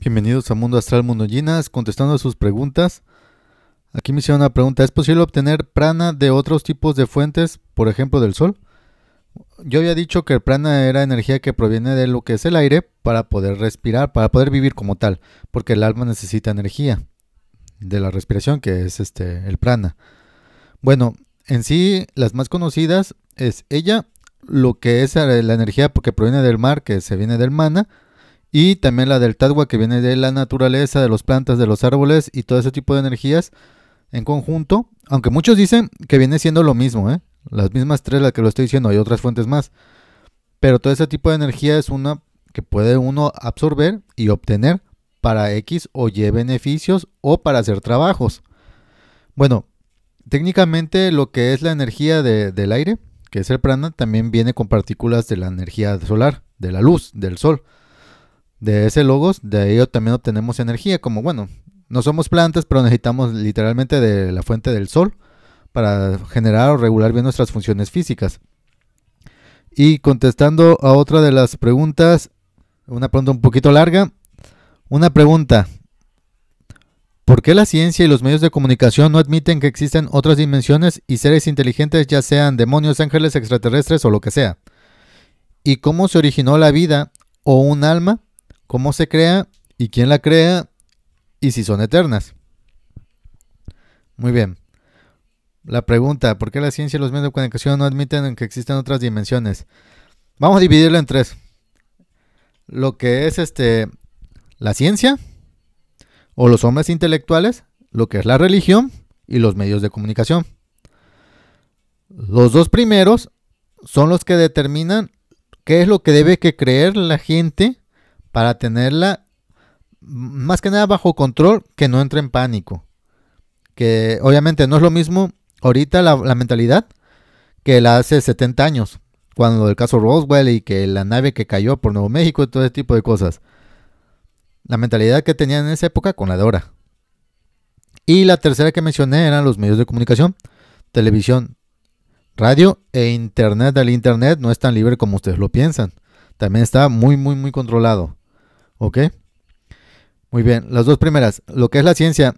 Bienvenidos a Mundo Astral Mundo Ginas, contestando a sus preguntas. Aquí me hicieron una pregunta, ¿es posible obtener prana de otros tipos de fuentes, por ejemplo del sol? Yo había dicho que el prana era energía que proviene de lo que es el aire para poder respirar, para poder vivir como tal, porque el alma necesita energía de la respiración, que es este el prana. Bueno, en sí las más conocidas es ella, lo que es la energía porque proviene del mar, que se viene del mana, y también la del Tadwa que viene de la naturaleza, de las plantas, de los árboles y todo ese tipo de energías en conjunto. Aunque muchos dicen que viene siendo lo mismo, ¿eh? las mismas tres las que lo estoy diciendo, hay otras fuentes más. Pero todo ese tipo de energía es una que puede uno absorber y obtener para X o Y beneficios o para hacer trabajos. Bueno, técnicamente lo que es la energía del aire, que es el prana, también viene con partículas de la energía solar, de la luz, del sol de ese logos, de ahí también obtenemos energía, como bueno, no somos plantas, pero necesitamos literalmente de la fuente del sol para generar o regular bien nuestras funciones físicas. Y contestando a otra de las preguntas, una pregunta un poquito larga, una pregunta, ¿por qué la ciencia y los medios de comunicación no admiten que existen otras dimensiones y seres inteligentes, ya sean demonios, ángeles, extraterrestres o lo que sea? ¿Y cómo se originó la vida o un alma cómo se crea y quién la crea y si son eternas. Muy bien. La pregunta, ¿por qué la ciencia y los medios de comunicación no admiten que existen otras dimensiones? Vamos a dividirlo en tres. Lo que es este la ciencia o los hombres intelectuales, lo que es la religión y los medios de comunicación. Los dos primeros son los que determinan qué es lo que debe que creer la gente para tenerla más que nada bajo control, que no entre en pánico. Que obviamente no es lo mismo ahorita la, mentalidad que la hace 70 años, cuando el caso Roswell y que la nave que cayó por Nuevo México y todo ese tipo de cosas. La mentalidad que tenían en esa época con la de ahora. Y la tercera que mencioné eran los medios de comunicación, televisión, radio e internet. El internet no es tan libre como ustedes lo piensan. También está muy, muy, muy controlado. ¿Ok? Muy bien, las dos primeras, lo que es la ciencia,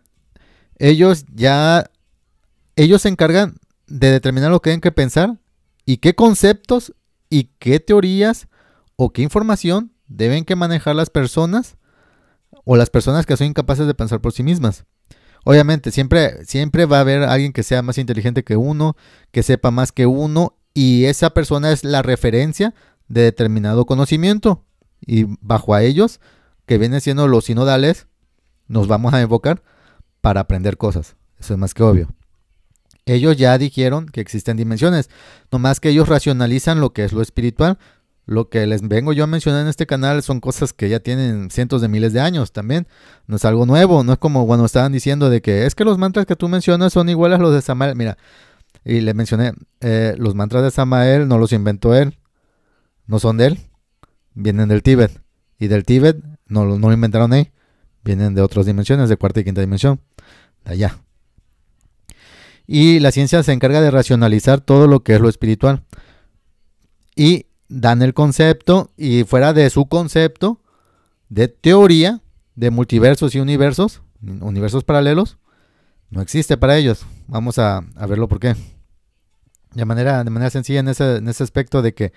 ellos ya, ellos se encargan de determinar lo que tienen que pensar y qué conceptos y qué teorías o qué información deben que manejar las personas o las personas que son incapaces de pensar por sí mismas. Obviamente, siempre, siempre va a haber alguien que sea más inteligente que uno, que sepa más que uno, y esa persona es la referencia de determinado conocimiento. Y bajo a ellos, que vienen siendo los sinodales, nos vamos a enfocar para aprender cosas. Eso es más que obvio. Ellos ya dijeron que existen dimensiones, No más que ellos racionalizan lo que es lo espiritual. Lo que les vengo yo a mencionar en este canal son cosas que ya tienen cientos de miles de años también. No es algo nuevo, no es como cuando estaban diciendo de que es que los mantras que tú mencionas son iguales a los de Samael. Mira, y le mencioné, eh, los mantras de Samael no los inventó él, no son de él, vienen del Tíbet. Y del Tíbet no, no lo inventaron ahí. Vienen de otras dimensiones, de cuarta y quinta dimensión. De allá. Y la ciencia se encarga de racionalizar todo lo que es lo espiritual. Y dan el concepto y fuera de su concepto de teoría de multiversos y universos, universos paralelos, no existe para ellos. Vamos a, verlo por qué. De manera, de manera sencilla en ese, en ese aspecto de que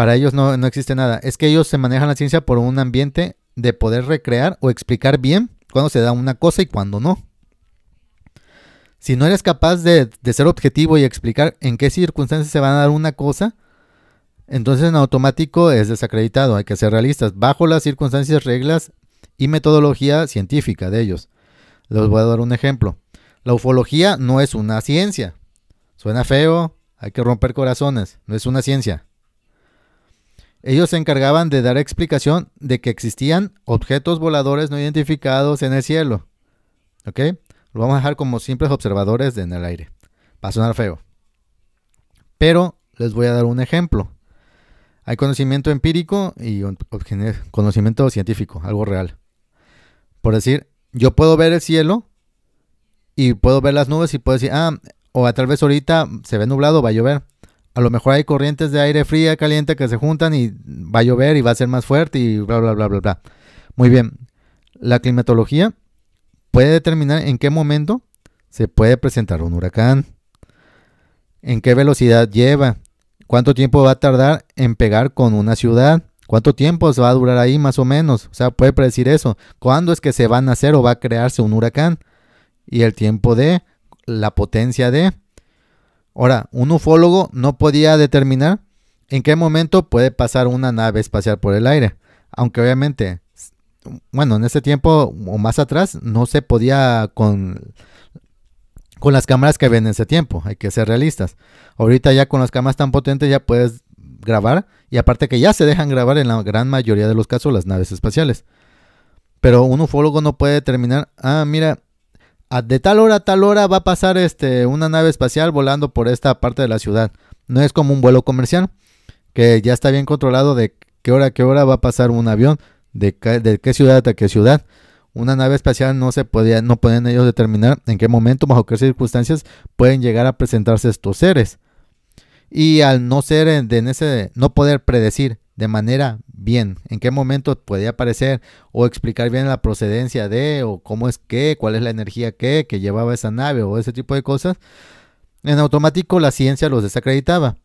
para ellos no, existe nada. Es que ellos se manejan la ciencia por un ambiente de poder recrear o explicar bien cuando se da una cosa y cuando no. Si no eres capaz de, de, ser objetivo y explicar en qué circunstancias se va a dar una cosa, entonces en automático es desacreditado. Hay que ser realistas, bajo las circunstancias, reglas y metodología científica de ellos. Les voy a dar un ejemplo. La ufología no es una ciencia. Suena feo, hay que romper corazones, no es una ciencia. Ellos se encargaban de dar explicación de que existían objetos voladores no identificados en el cielo. ¿Ok? Lo vamos a dejar como simples observadores en el aire. Va a sonar feo. Pero les voy a dar un ejemplo. Hay conocimiento empírico y conocimiento científico, algo real. Por decir, yo puedo ver el cielo y puedo ver las nubes y puedo decir, ah, o tal vez ahorita se ve nublado, va a llover a lo mejor hay corrientes de aire fría, caliente que se juntan y va a llover y va a ser más fuerte y bla, bla, bla, bla, bla. Muy bien, la climatología puede determinar en qué momento se puede presentar un huracán, en qué velocidad lleva, cuánto tiempo va a tardar en pegar con una ciudad, cuánto tiempo se va a durar ahí más o menos, o sea, puede predecir eso, cuándo es que se va a nacer o va a crearse un huracán y el tiempo de la potencia de Ahora, un ufólogo no podía determinar en qué momento puede pasar una nave espacial por el aire, aunque obviamente, bueno, en ese tiempo o más atrás no se podía con, con las cámaras que ven en ese tiempo, hay que ser realistas. Ahorita ya con las cámaras tan potentes ya puedes grabar y aparte que ya se dejan grabar en la gran mayoría de los casos las naves espaciales. Pero un ufólogo no puede determinar, ah, mira, Ah, de tal hora a tal hora va a pasar este, una nave espacial volando por esta parte de la ciudad. No es como un vuelo comercial, que ya está bien controlado de qué hora a qué hora va a pasar un avión, de, qué ciudad a qué ciudad. Una nave espacial no se podía, no pueden ellos determinar en qué momento, bajo qué circunstancias pueden llegar a presentarse estos seres. Y al no ser en ese, no poder predecir de manera bien, en qué momento podía aparecer o explicar bien la procedencia de o cómo es que, cuál es la energía que, que llevaba esa nave o ese tipo de cosas, en automático la ciencia los desacreditaba.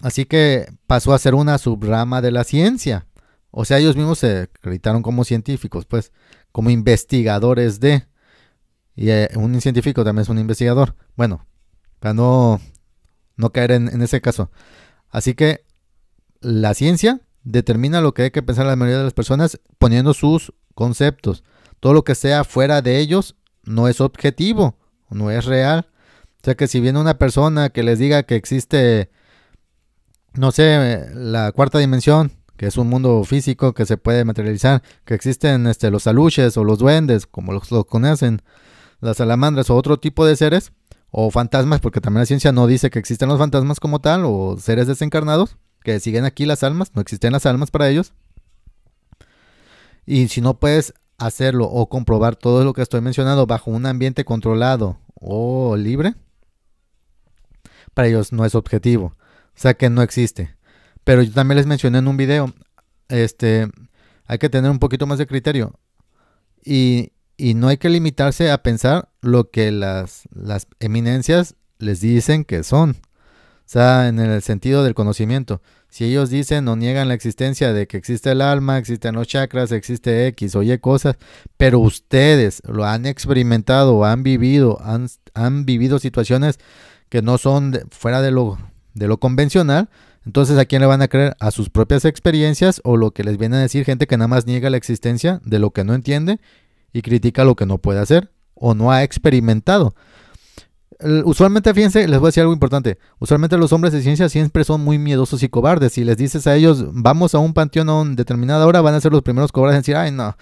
Así que pasó a ser una subrama de la ciencia. O sea, ellos mismos se acreditaron como científicos, pues, como investigadores de... Y eh, un científico también es un investigador. Bueno, para no, no caer en ese caso. Así que la ciencia determina lo que hay que pensar la mayoría de las personas poniendo sus conceptos. Todo lo que sea fuera de ellos no es objetivo, no es real. O sea que si viene una persona que les diga que existe, no sé, la cuarta dimensión, que es un mundo físico que se puede materializar, que existen este, los aluches o los duendes, como los, conocen, las salamandras o otro tipo de seres, o fantasmas, porque también la ciencia no dice que existen los fantasmas como tal, o seres desencarnados que siguen aquí las almas, no existen las almas para ellos. Y si no puedes hacerlo o comprobar todo lo que estoy mencionando bajo un ambiente controlado o libre, para ellos no es objetivo. O sea que no existe. Pero yo también les mencioné en un video, este, hay que tener un poquito más de criterio. Y, no hay que limitarse a pensar lo que las, las eminencias les dicen que son sea, en el sentido del conocimiento. Si ellos dicen o niegan la existencia de que existe el alma, existen los chakras, existe X o Y cosas, pero ustedes lo han experimentado, han vivido, han, vivido situaciones que no son fuera de lo, de lo convencional, entonces ¿a quién le van a creer? ¿A sus propias experiencias o lo que les viene a decir gente que nada más niega la existencia de lo que no entiende y critica lo que no puede hacer o no ha experimentado? usualmente, fíjense, les voy a decir algo importante. Usualmente los hombres de ciencia siempre son muy miedosos y cobardes. Si les dices a ellos, vamos a un panteón a una determinada hora, van a ser los primeros cobardes en decir, ay, no,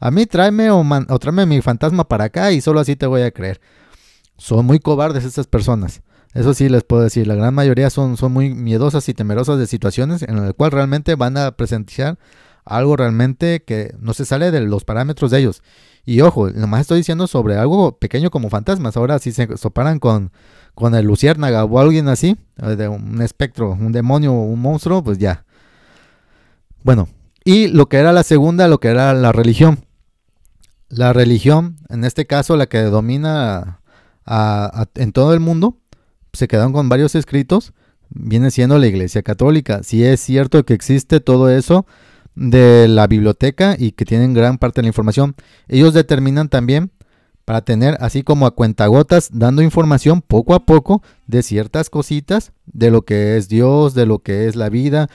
a mí tráeme o, tráeme mi fantasma para acá y solo así te voy a creer. Son muy cobardes estas personas. Eso sí les puedo decir, la gran mayoría son, son muy miedosas y temerosas de situaciones en las cuales realmente van a presenciar algo realmente que no se sale de los parámetros de ellos. Y ojo, nomás estoy diciendo sobre algo pequeño como fantasmas. Ahora, si se soparan con, con el luciérnaga o alguien así, de un espectro, un demonio, un monstruo, pues ya. Bueno, y lo que era la segunda, lo que era la religión. La religión, en este caso, la que domina en todo el mundo, se quedaron con varios escritos, viene siendo la Iglesia Católica. Si es cierto que existe todo eso, de la biblioteca y que tienen gran parte de la información. Ellos determinan también para tener así como a cuentagotas dando información poco a poco de ciertas cositas, de lo que es Dios, de lo que es la vida.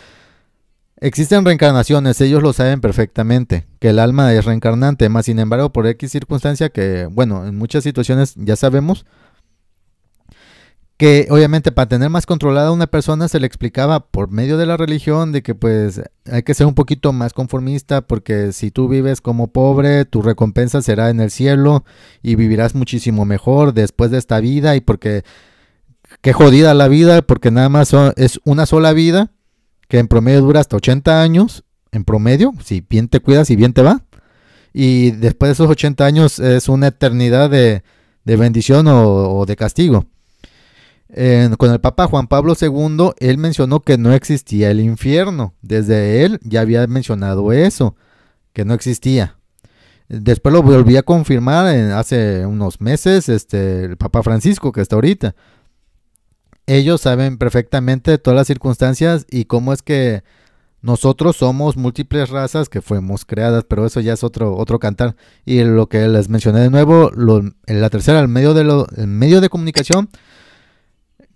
Existen reencarnaciones, ellos lo saben perfectamente, que el alma es reencarnante, más sin embargo por X circunstancia que, bueno, en muchas situaciones ya sabemos, que obviamente para tener más controlada a una persona se le explicaba por medio de la religión de que pues hay que ser un poquito más conformista porque si tú vives como pobre tu recompensa será en el cielo y vivirás muchísimo mejor después de esta vida y porque qué jodida la vida porque nada más es una sola vida que en promedio dura hasta 80 años en promedio si bien te cuidas y bien te va y después de esos 80 años es una eternidad de, bendición o de castigo con el Papa Juan Pablo II, él mencionó que no existía el infierno. Desde él ya había mencionado eso, que no existía. Después lo volví a confirmar hace unos meses este, el Papa Francisco, que está ahorita. Ellos saben perfectamente todas las circunstancias y cómo es que nosotros somos múltiples razas que fuimos creadas, pero eso ya es otro, otro cantar. Y lo que les mencioné de nuevo, en la tercera, el medio de, lo, el medio de comunicación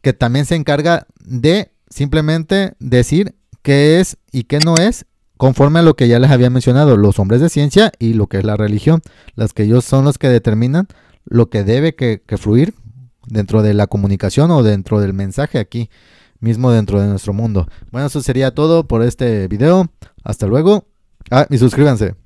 que también se encarga de simplemente decir qué es y qué no es conforme a lo que ya les había mencionado, los hombres de ciencia y lo que es la religión, las que ellos son los que determinan lo que debe que, fluir dentro de la comunicación o dentro del mensaje aquí mismo dentro de nuestro mundo. Bueno, eso sería todo por este video. Hasta luego. Ah, y suscríbanse.